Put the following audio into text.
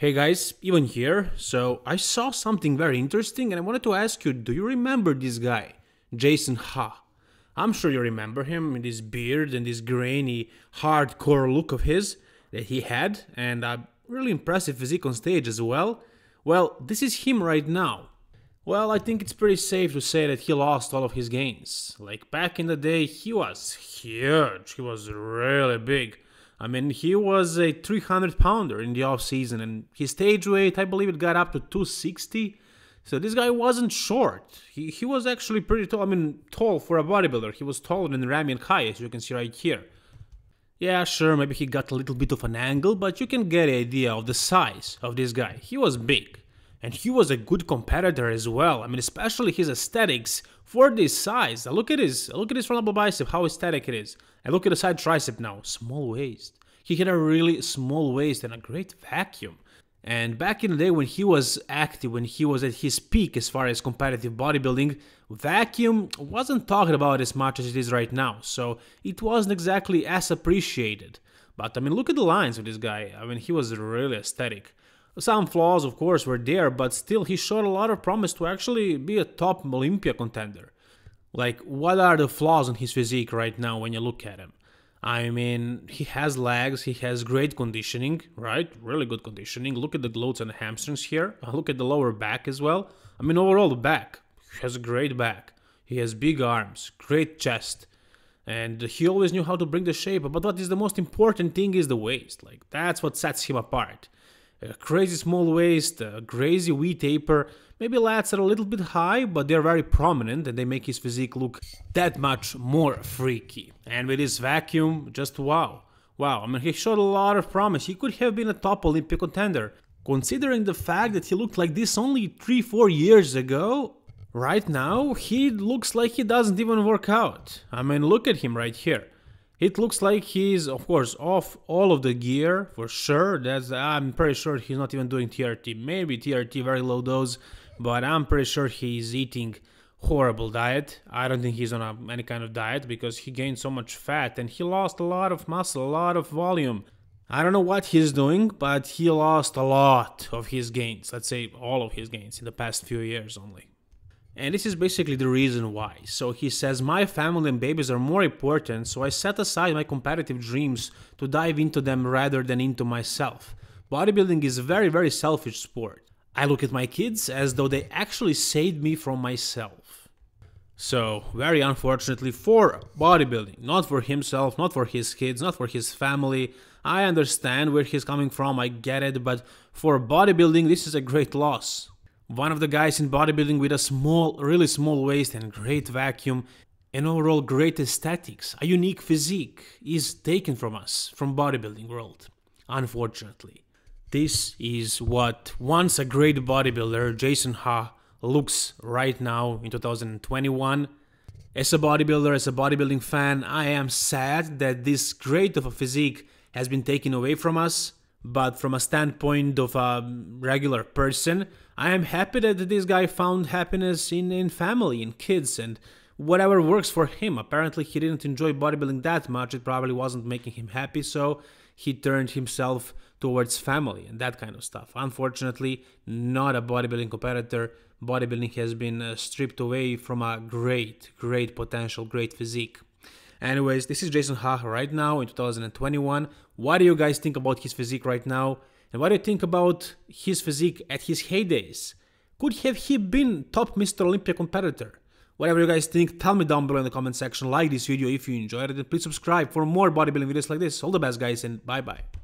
Hey guys, even here. So I saw something very interesting and I wanted to ask you, do you remember this guy, Jason Ha? I'm sure you remember him with his beard and this grainy, hardcore look of his that he had and a really impressive physique on stage as well. Well, this is him right now. Well, I think it's pretty safe to say that he lost all of his gains. Like back in the day, he was huge, he was really big I mean, he was a 300 pounder in the offseason, and his stage weight, I believe it got up to 260. So this guy wasn't short. He, he was actually pretty tall. I mean, tall for a bodybuilder. He was taller than Rami and Kai, as you can see right here. Yeah, sure, maybe he got a little bit of an angle, but you can get an idea of the size of this guy. He was big. And he was a good competitor as well. I mean, especially his aesthetics for this size. Now look at his look at his front upper bicep, how aesthetic it is. And look at the side tricep now, small waist. He had a really small waist and a great vacuum. And back in the day when he was active, when he was at his peak as far as competitive bodybuilding, vacuum wasn't talked about as much as it is right now. So it wasn't exactly as appreciated. But I mean, look at the lines of this guy. I mean, he was really aesthetic. Some flaws, of course, were there, but still he showed a lot of promise to actually be a top Olympia contender. Like, what are the flaws in his physique right now when you look at him? I mean, he has legs, he has great conditioning, right? Really good conditioning. Look at the glutes and the hamstrings here. Look at the lower back as well. I mean, overall, the back. He has a great back. He has big arms, great chest. And he always knew how to bring the shape. But what is the most important thing is the waist. Like, that's what sets him apart a uh, crazy small waist, a uh, crazy V taper. Maybe lats are a little bit high, but they're very prominent and they make his physique look that much more freaky. And with his vacuum, just wow. Wow, I mean, he showed a lot of promise. He could have been a top Olympic contender. Considering the fact that he looked like this only 3-4 years ago, right now, he looks like he doesn't even work out. I mean, look at him right here. It looks like he's, of course, off all of the gear for sure. That's I'm pretty sure he's not even doing TRT. Maybe TRT very low dose, but I'm pretty sure he's eating horrible diet. I don't think he's on a, any kind of diet because he gained so much fat and he lost a lot of muscle, a lot of volume. I don't know what he's doing, but he lost a lot of his gains. Let's say all of his gains in the past few years only. And this is basically the reason why. So he says, My family and babies are more important, so I set aside my competitive dreams to dive into them rather than into myself. Bodybuilding is a very, very selfish sport. I look at my kids as though they actually saved me from myself. So, very unfortunately for bodybuilding, not for himself, not for his kids, not for his family. I understand where he's coming from, I get it, but for bodybuilding, this is a great loss. One of the guys in bodybuilding with a small, really small waist and great vacuum and overall great aesthetics, a unique physique is taken from us, from bodybuilding world, unfortunately. This is what once a great bodybuilder, Jason Ha, looks right now in 2021. As a bodybuilder, as a bodybuilding fan, I am sad that this great of a physique has been taken away from us. But from a standpoint of a regular person, I am happy that this guy found happiness in, in family, in kids, and whatever works for him. Apparently, he didn't enjoy bodybuilding that much. It probably wasn't making him happy, so he turned himself towards family and that kind of stuff. Unfortunately, not a bodybuilding competitor. Bodybuilding has been uh, stripped away from a great, great potential, great physique. Anyways, this is Jason Ha right now in 2021. What do you guys think about his physique right now? And what do you think about his physique at his heydays? Could have he been top Mr. Olympia competitor? Whatever you guys think, tell me down below in the comment section. Like this video if you enjoyed it and please subscribe for more bodybuilding videos like this. All the best guys and bye bye.